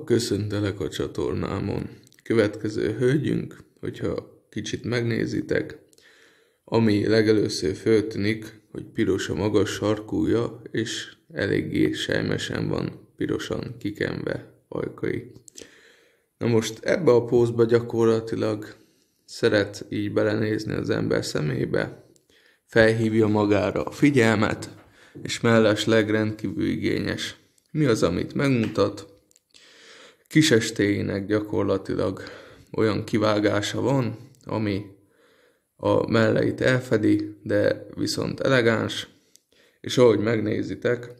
köszöntelek a csatornámon. Következő hölgyünk, hogyha kicsit megnézitek, ami legelőször föltűnik, hogy piros a magas sarkúja, és eléggé sejmesen van pirosan kikenve ajkai. Na most ebbe a pózba gyakorlatilag szeret így belenézni az ember szemébe, felhívja magára a figyelmet, és mellesleg rendkívül igényes. Mi az, amit megmutat? kisestéinek gyakorlatilag olyan kivágása van, ami a melleit elfedi, de viszont elegáns, és ahogy megnézitek,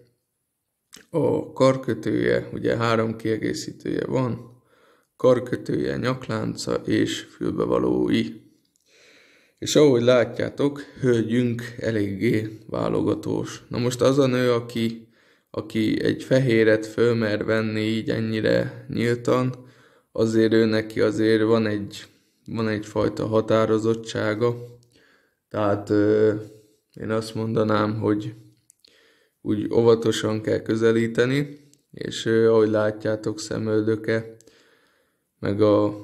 a karkötője, ugye három kiegészítője van, karkötője, nyaklánca és fülbevalói. És ahogy látjátok, hölgyünk eléggé válogatós. Na most az a nő, aki aki egy fehéret fölmer venni így ennyire nyíltan, azért ő neki azért van egy, van egyfajta határozottsága. Tehát ö, én azt mondanám, hogy úgy óvatosan kell közelíteni, és ö, ahogy látjátok szemöldöke, meg a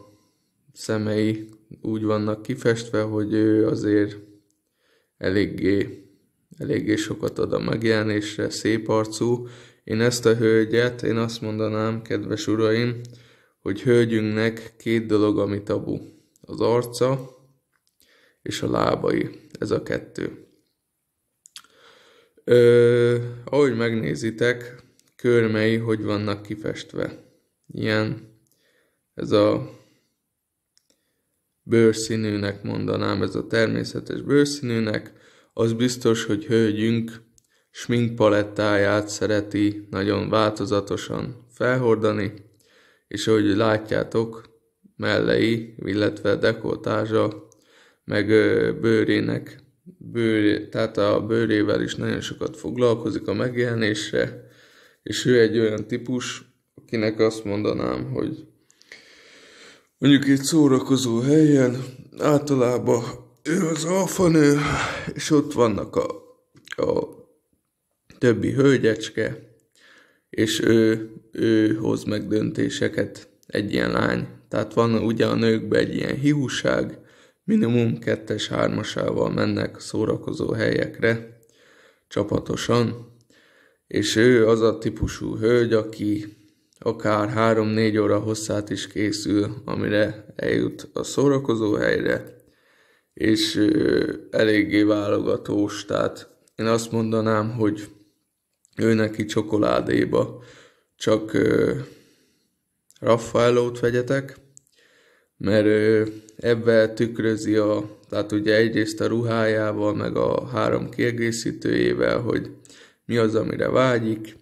szemei úgy vannak kifestve, hogy ő azért eléggé eléggé sokat ad a megjelenésre, szép arcú. Én ezt a hölgyet, én azt mondanám, kedves uraim, hogy hölgyünknek két dolog, ami tabu. Az arca és a lábai. Ez a kettő. Ö, ahogy megnézitek, körmei hogy vannak kifestve. Ilyen, ez a bőrszínűnek mondanám, ez a természetes bőrszínűnek, az biztos, hogy hölgyünk sminkpalettáját szereti nagyon változatosan felhordani, és ahogy látjátok, mellei, illetve dekoltázsa, meg bőrének, bőr, tehát a bőrével is nagyon sokat foglalkozik a megjelenésre, és ő egy olyan típus, akinek azt mondanám, hogy mondjuk egy szórakozó helyen általában ő az alfanő, és ott vannak a, a többi hölgyecske, és ő, ő hoz meg döntéseket, egy ilyen lány. Tehát van ugye a nőkben egy ilyen hiúság, minimum kettes hármasával mennek szórakozó helyekre, csapatosan, és ő az a típusú hölgy, aki akár három-négy óra hosszát is készül, amire eljut a szórakozó helyre, és eléggé válogatós, tehát én azt mondanám, hogy ő neki csokoládéba csak Raffaellót vegyetek, mert ebbe tükrözi a, tehát ugye egyrészt a ruhájával, meg a három kiegészítőjével, hogy mi az, amire vágyik.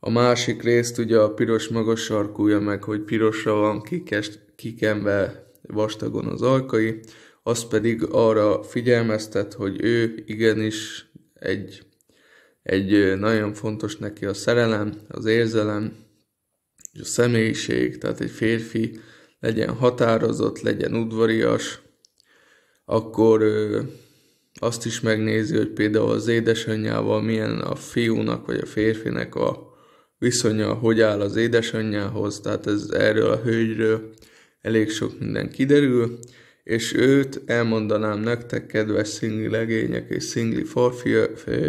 A másik részt ugye a piros magas sarkúja meg, hogy pirosra van kikest, kikembe vastagon az alkai, az pedig arra figyelmeztet, hogy ő igenis egy, egy nagyon fontos neki a szerelem, az érzelem, és a személyiség, tehát egy férfi legyen határozott, legyen udvarias, akkor ö, azt is megnézi, hogy például az édesanyjával milyen a fiúnak vagy a férfinek a viszonya, hogy áll az édesanyjához, tehát ez erről a hölgyről elég sok minden kiderül, és őt elmondanám nektek, kedves szingli legények és szingli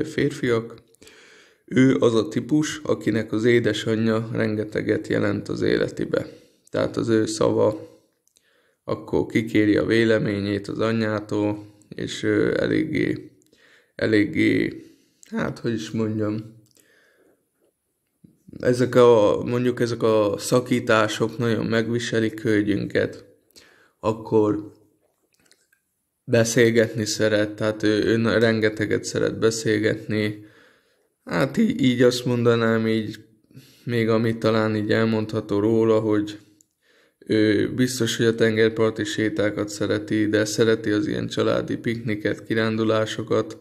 férfiak, ő az a típus, akinek az édesanyja rengeteget jelent az életibe. Tehát az ő szava akkor kikéri a véleményét az anyjától, és eléggé, eléggé, hát hogy is mondjam, ezek a, mondjuk ezek a szakítások nagyon megviselik hölgyünket, akkor beszélgetni szeret, tehát ő, ő rengeteget szeret beszélgetni. Hát így, így azt mondanám, így még amit talán így elmondható róla, hogy ő biztos, hogy a tengerparti sétákat szereti, de szereti az ilyen családi pikniket, kirándulásokat.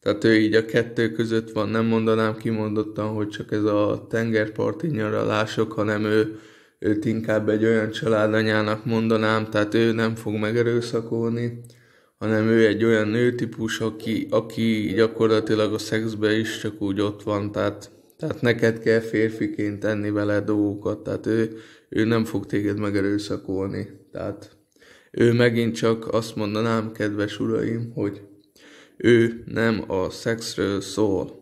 Tehát ő így a kettő között van, nem mondanám kimondottan, hogy csak ez a tengerparti nyaralások, hanem ő, őt inkább egy olyan családanyának mondanám, tehát ő nem fog megerőszakolni, hanem ő egy olyan nőtípus, aki, aki gyakorlatilag a szexbe is csak úgy ott van, tehát, tehát neked kell férfiként tenni vele dolgokat, tehát ő, ő nem fog téged megerőszakolni. Tehát ő megint csak azt mondanám, kedves uraim, hogy ő nem a szexről szól.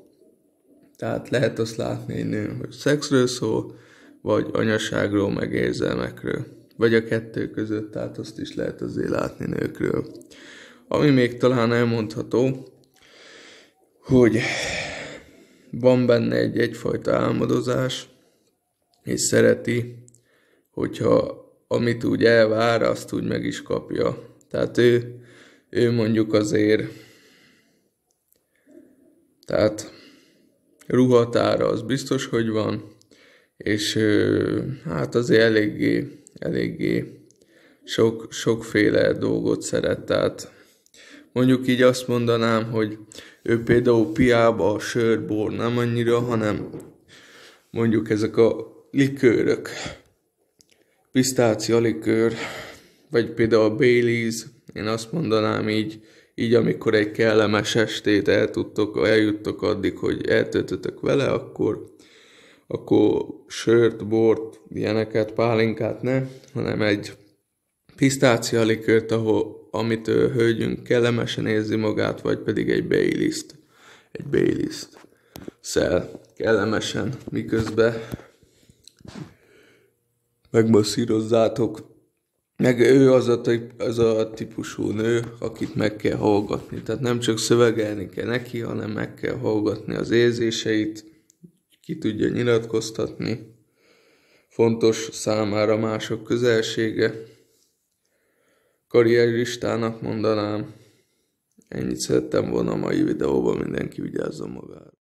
Tehát lehet azt látni egy nő, hogy szexről szól, vagy anyaságról, meg érzelmekről. Vagy a kettő között, tehát azt is lehet azért látni nőkről. Ami még talán elmondható, hogy van benne egy egyfajta álmodozás, és szereti, hogyha amit úgy elvár, azt úgy meg is kapja. Tehát ő, ő mondjuk azért, tehát ruhatára az biztos, hogy van, és hát azért eléggé, eléggé sok, sokféle dolgot szeret, tehát Mondjuk így azt mondanám, hogy ő például piába a sörbor nem annyira, hanem mondjuk ezek a likőrök, pisztácia likőr, vagy például a Baileys, én azt mondanám így, így amikor egy kellemes estét el tudtok, eljuttok addig, hogy eltöltötök vele, akkor, akkor sört, bort, ilyeneket, pálinkát ne, hanem egy pisztácia likőrt, ahol amit ő, hölgyünk kellemesen érzi magát, vagy pedig egy baileys Egy baileys szel kellemesen, miközben megmasszírozzátok. Meg ő az a, az a típusú nő, akit meg kell hallgatni. Tehát nem csak szövegelni kell neki, hanem meg kell hallgatni az érzéseit, ki tudja nyilatkoztatni. Fontos számára mások közelsége, karrieristának mondanám. Ennyit szerettem volna a mai videóban, mindenki vigyázzon magára.